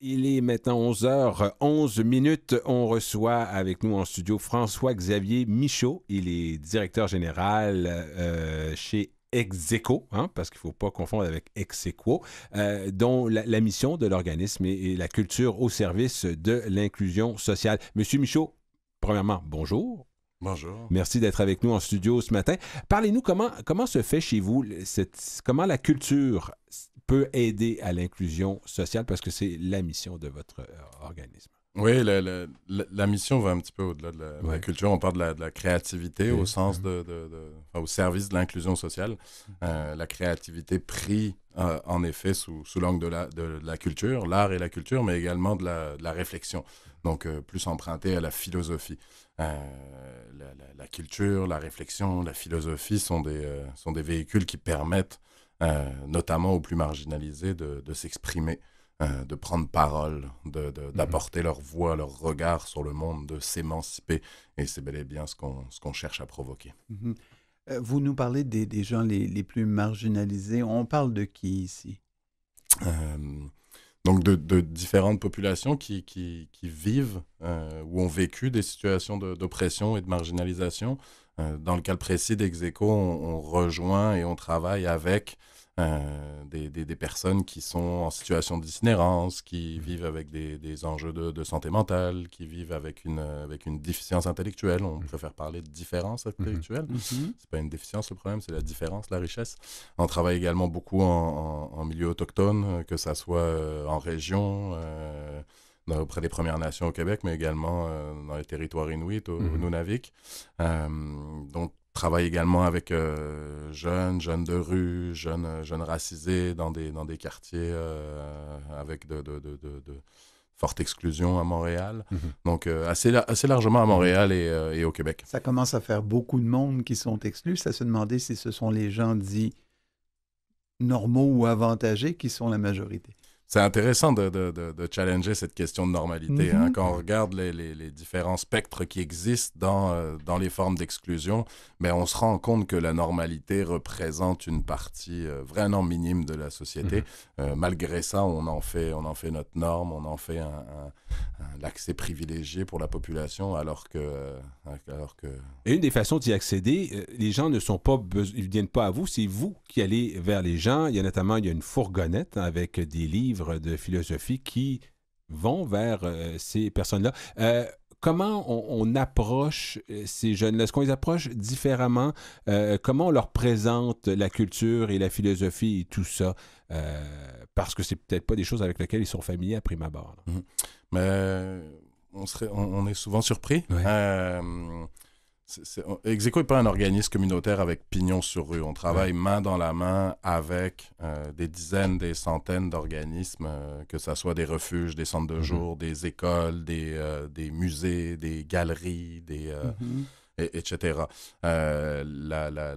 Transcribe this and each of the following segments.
Il est maintenant 11h11 minutes. On reçoit avec nous en studio François-Xavier Michaud. Il est directeur général euh, chez Execo, hein, parce qu'il ne faut pas confondre avec Exequo, euh, dont la, mission de l'organisme est, la culture au service de l'inclusion sociale. Monsieur Michaud, premièrement, bonjour. Bonjour. Merci d'être avec nous en studio ce matin. Parlez-nous comment, comment se fait chez vous, cette, comment la culture peut aider à l'inclusion sociale parce que c'est la mission de votre euh, organisme. Oui, la mission va un petit peu au-delà de, la, culture. On parle de la, créativité au sens mm-hmm. de, de au service de l'inclusion sociale. Mm-hmm. Euh, la créativité pris euh, en effet sous, sous l'angle la, de la, culture, l'art et la culture, mais également de la, la réflexion. Donc plus emprunté à la philosophie. la, culture, la réflexion, la philosophie sont des, sont des véhicules qui permettent euh, notamment aux plus marginalisés, de, s'exprimer. Euh, de prendre parole, mm-hmm. d'apporter leur voix, leur regard sur le monde, de s'émanciper. Et c'est bel et bien ce qu'on cherche à provoquer. Mm-hmm. Euh, vous nous parlez des, gens les, plus marginalisés. On parle de qui ici donc de, différentes populations qui, vivent euh, ou ont vécu des situations d'oppression et de marginalisation. Euh, dans le cas précis d'Execo, on, rejoint et on travaille avec euh, des, personnes qui sont en situation d'itinérance, qui mmh. vivent avec des, enjeux de, santé mentale, qui vivent avec une, avec une déficience intellectuelle. On mmh. préfère parler de différence mmh. intellectuelle. C'est pas une déficience le problème, c'est la différence, la richesse. On travaille également beaucoup en, milieu autochtone, euh, que ça soit euh, en région. auprès des Premières Nations au Québec, mais également dans les territoires inuits, au, Nunavik. donc, travaille également avec euh, jeunes, jeunes de rue, jeunes, euh, jeunes racisés dans des, dans des quartiers euh, avec de, de, de, de, forte exclusion à Montréal. Mhm. Donc, assez, assez largement à mhm. Montréal et, et, au Québec. Ça commence à faire beaucoup de monde qui sont exclus. Ça se demandait si ce sont les gens dits normaux ou avantagés qui sont la majorité. C'est intéressant de, de, de, de, challenger cette question de normalité. Hein. Mhm. quand on regarde les, les, différents spectres qui existent dans, euh, dans les formes d'exclusion, mais ben, on se rend compte que la normalité représente une partie euh, vraiment minime de la société. Mhm. Euh, malgré ça, on en, fait, on en fait notre norme, on en fait un, privilégié pour la population, alors que... alors que... Et une des façons d'y accéder, les gens ne sont pas ils viennent pas à vous, c'est vous qui allez vers les gens. Il y a notamment il y a une fourgonnette hein, avec des livres de philosophie qui vont vers euh, ces personnes-là. Euh, comment on, approche euh, ces jeunes-là? Est-ce qu'on les approche différemment? comment on leur présente la culture et la philosophie et tout ça? parce que c'est peut-être pas des choses avec lesquelles ils sont familiers à prime abord. Mhm. on, serait, on, est souvent surpris. Ouais. Execo n'est pas un organisme communautaire avec pignon sur rue. On travaille main dans la main avec euh, des dizaines, des centaines d'organismes, euh, que ce soit des refuges, des centres de mm-hmm. jour, des écoles, euh, des, musées, des galeries, des, mm-hmm etc. Euh,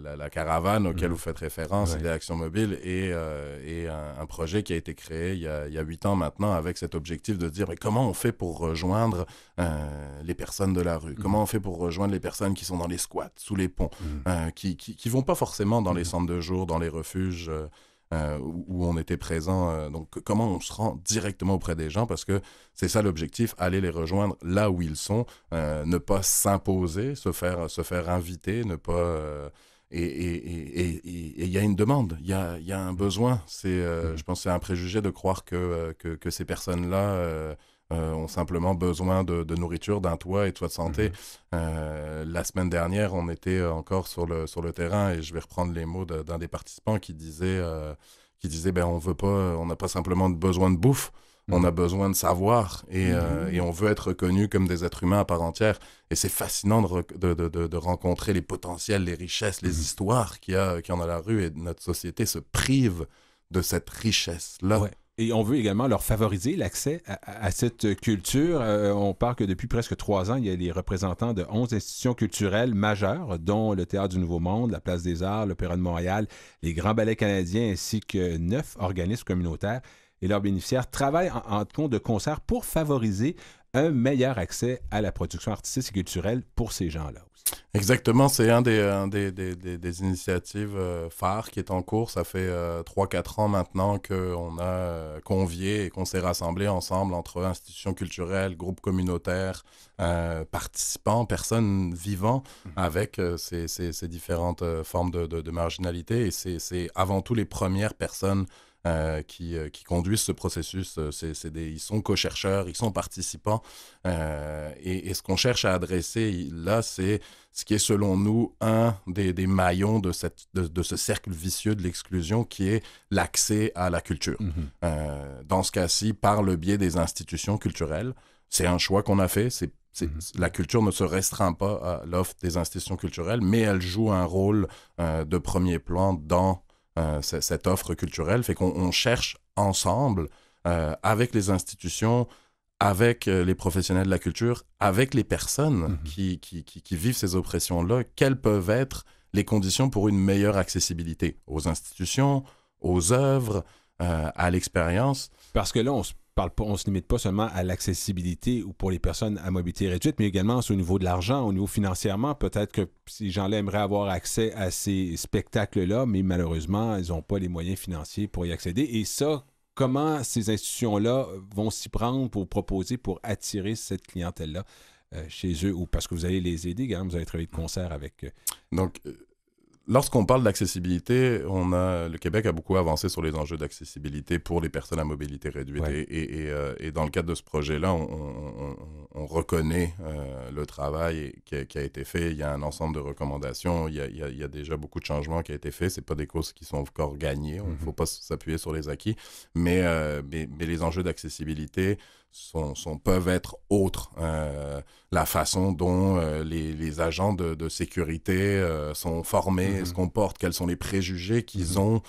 la, caravane auquel mhm. vous faites référence, les actions Mobile, est, euh, un, projet qui a été créé il y a, huit ans maintenant avec cet objectif de dire comment on fait pour rejoindre euh, les personnes de la rue, mhm. comment on fait pour rejoindre les personnes qui sont dans les squats, sous les ponts, mhm. qui, qui, qui, vont pas forcément dans les centres de jour, dans les refuges. Euh, où on était présent. Euh, donc, comment on se rend directement auprès des gens parce que c'est ça l'objectif, aller les rejoindre là où ils sont, euh, ne pas s'imposer, se faire, se faire inviter, ne pas. et il y a une demande, il y a, y a, un besoin. C'est, mmh. Je pense que c'est un préjugé de croire que, que, que ces personnes-là euh, ont simplement besoin de, nourriture, d'un toit et de soins de santé. Mhm. Euh, la semaine dernière, on était euh, encore sur le, sur le terrain et je vais reprendre les mots d'un des participants qui disait, qui disait ben, on veut pas, on n'a pas simplement besoin de bouffe, on mhm. a besoin de savoir et, mhm. et on veut être reconnu comme des êtres humains à part entière. Et c'est fascinant de, de, de, rencontrer les potentiels, les richesses, les histoires qu'il y, a, en a la rue et notre société se prive de cette richesse-là. Et on veut également leur favoriser l'accès à, cette culture. Euh, on parle que depuis presque trois ans, il y a des représentants de onze institutions culturelles majeures, dont le Théâtre du Nouveau Monde, la Place des Arts, l'Opéra de Montréal, les Grands Ballets canadiens, ainsi que neuf organismes communautaires et leurs bénéficiaires travaillent en, en compte de concert pour favoriser un meilleur accès à la production artistique et culturelle pour ces gens-là. Exactement, c'est un, des, des, des, des, initiatives euh, phares qui est en cours. Ça fait 3-4 euh, ans maintenant qu'on a euh, convié et qu'on s'est rassemblé ensemble entre institutions culturelles, groupes communautaires, participants, personnes vivant mmh. avec ces, ces, différentes formes de, de, de marginalité. Et c'est avant tout les premières personnes euh, qui, euh, qui, conduisent ce processus. Euh, des, ils sont co-chercheurs, ils sont participants. et, ce qu'on cherche à adresser là, c'est ce qui est selon nous un des, des maillons de, cette, de, ce cercle vicieux de l'exclusion qui est l'accès à la culture. Mhm. dans ce cas-ci, par le biais des institutions culturelles. C'est un choix qu'on a fait, c'est mhm. La culture ne se restreint pas à l'offre des institutions culturelles, mais elle joue un rôle de premier plan dans euh, cette offre culturelle. Fait qu'on cherche ensemble, euh, avec les institutions, avec euh, les professionnels de la culture, avec les personnes mm-hmm. qui, vivent ces oppressions-là, quelles peuvent être les conditions pour une meilleure accessibilité aux institutions, aux œuvres, à l'expérience. Parce que là, on se parle pas, on se limite pas seulement à l'accessibilité ou pour les personnes à mobilité réduite, mais également au niveau de l'argent, au niveau financièrement. Peut-être que ces gens-là aimeraient avoir accès à ces spectacles-là, mais malheureusement, ils n'ont pas les moyens financiers pour y accéder. Et ça, comment ces institutions-là vont s'y prendre pour proposer, pour attirer cette clientèle-là? Euh, chez eux ou parce que vous allez les aider, quand vous allez travailler de concert avec. Euh, Donc, euh, lorsqu'on parle d'accessibilité, on a le Québec a beaucoup avancé sur les enjeux d'accessibilité pour les personnes à mobilité réduite. Euh, et, dans le cadre de ce projet-là, on, reconnaît euh, le travail qui a, été fait. Il y a un ensemble de recommandations. Il y a, déjà beaucoup de changements qui ont été faits. C'est pas des causes qui sont encore gagnées. Il ne mhm. faut pas s'appuyer sur les acquis, mais euh, les enjeux d'accessibilité sont, peuvent être autres. Euh, la façon dont euh, les, les, agents de, de sécurité euh, sont formés, ce mhm. se comportent, quels sont les préjugés qu'ils mhm. ont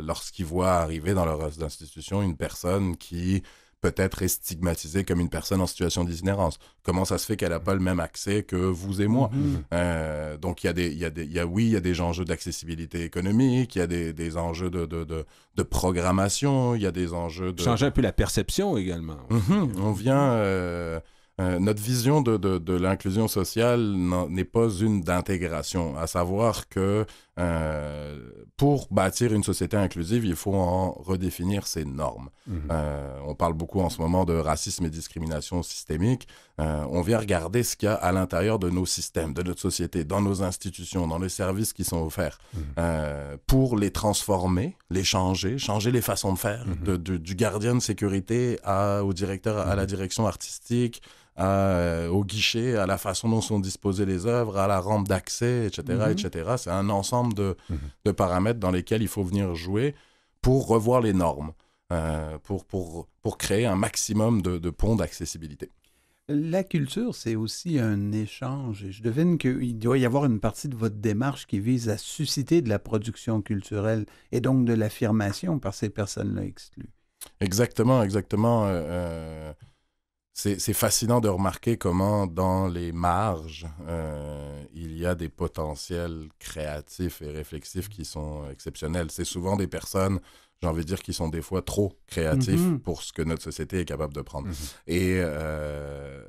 lorsqu'ils voient arriver dans leur institution une personne qui peut-être est stigmatisée comme une personne en situation d'itinérance. Comment ça se fait qu'elle n'a pas le même accès que vous et moi? Mm-hmm. Euh, donc, il y a des, y a des y a, oui, il y a des enjeux d'accessibilité économique, il y a des, des enjeux de, de, de, de programmation, il y a des enjeux de... Changer un peu la perception également. Mm-hmm. On vient... Euh, euh, notre vision de, de, de l'inclusion sociale n'est pas une d'intégration, à savoir que euh, pour bâtir une société inclusive, il faut en redéfinir ses normes. Mhm. Euh, on parle beaucoup en ce moment de racisme et discrimination systémique. Euh, on vient regarder ce qu'il y a à l'intérieur de nos systèmes, de notre société, dans nos institutions, dans les services qui sont offerts, mhm. pour les transformer, les changer, changer les façons de faire, mhm. du gardien de sécurité à, au directeur, à la direction artistique, euh, au guichet, à la façon dont sont disposées les œuvres, à la rampe d'accès, etc. etc. Mhm. C'est un ensemble mhm. de, paramètres dans lesquels il faut venir jouer pour revoir les normes, euh, pour, pour, pour créer un maximum de, de ponts d'accessibilité. La culture, c'est aussi un échange. je devine qu'il doit y avoir une partie de votre démarche qui vise à susciter de la production culturelle et donc de l'affirmation par ces personnes-là exclues. Exactement, exactement. Euh, euh c'est fascinant de remarquer comment dans les marges, euh, il y a des potentiels créatifs et réflexifs qui sont exceptionnels. C'est souvent des personnes, j'ai envie de dire, qui sont des fois trop créatifs mhm. pour ce que notre société est capable de prendre. Mhm. et, euh,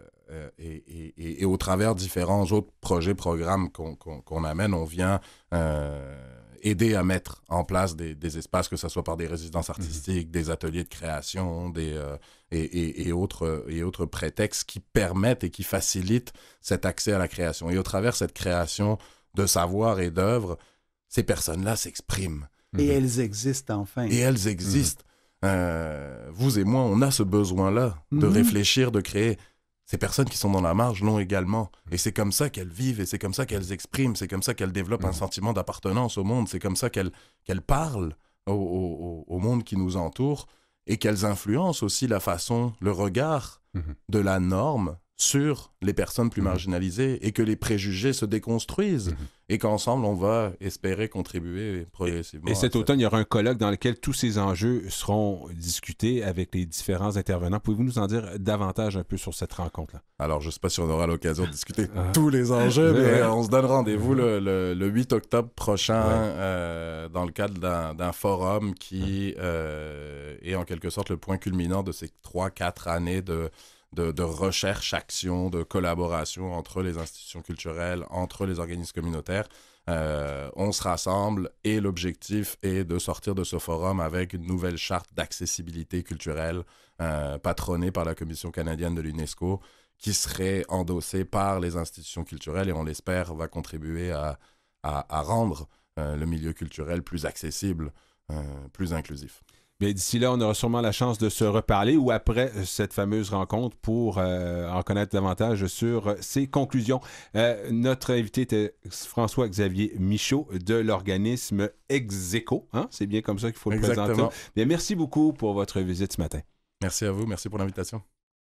et, et, et, au travers différents autres projets, programmes qu'on qu'on amène, on vient... Euh, aider à mettre en place des, espaces, que ce soit par des résidences mhm. artistiques, des ateliers de création, des, euh, et, autres, euh, et autres prétextes qui permettent et qui facilitent cet accès à la création. Et au travers de cette création de savoir et d'œuvre, ces personnes-là s'expriment. Et mhm. elles existent enfin. Et elles existent. Mhm. Euh, vous et moi, on a ce besoin-là de réfléchir, de créer ces personnes qui sont dans la marge l'ont également. Mm. Et c'est comme ça qu'elles vivent, et c'est comme ça qu'elles expriment, c'est comme ça qu'elles développent un mm. sentiment d'appartenance au monde, c'est comme ça qu'elles parlent au, monde qui nous entoure, et qu'elles influencent aussi la façon, le regard mm-hmm. de la norme sur les personnes plus mhm. marginalisées et que les préjugés se déconstruisent mhm. et qu'ensemble, on va espérer contribuer progressivement. Et, cet automne, il y aura un colloque dans lequel tous ces enjeux seront discutés avec les différents intervenants. Pouvez-vous nous en dire davantage un peu sur cette rencontre-là? Alors, je ne sais pas si on aura l'occasion de discuter ah. tous les enjeux, mais euh, on se donne rendez-vous le, le, 8 octobre prochain euh, dans le cadre d'un forum qui euh, est en quelque sorte le point culminant de ces 3-4 années de de, recherche-action, de collaboration entre les institutions culturelles, entre les organismes communautaires. Euh, on se rassemble et l'objectif est de sortir de ce forum avec une nouvelle charte d'accessibilité culturelle euh, patronnée par la Commission canadienne de l'UNESCO qui serait endossée par les institutions culturelles et on l'espère va contribuer à, rendre euh, le milieu culturel plus accessible, plus inclusif. Ben, d'ici là, on aura sûrement la chance de se reparler ou après cette fameuse rencontre pour euh, en connaître davantage sur euh, ses conclusions. Euh, notre invité était François-Xavier Michaud de l'organisme Execo. Hein? C'est bien comme ça qu'il faut le présenter. merci beaucoup pour votre visite ce matin. Merci à vous. Merci pour l'invitation.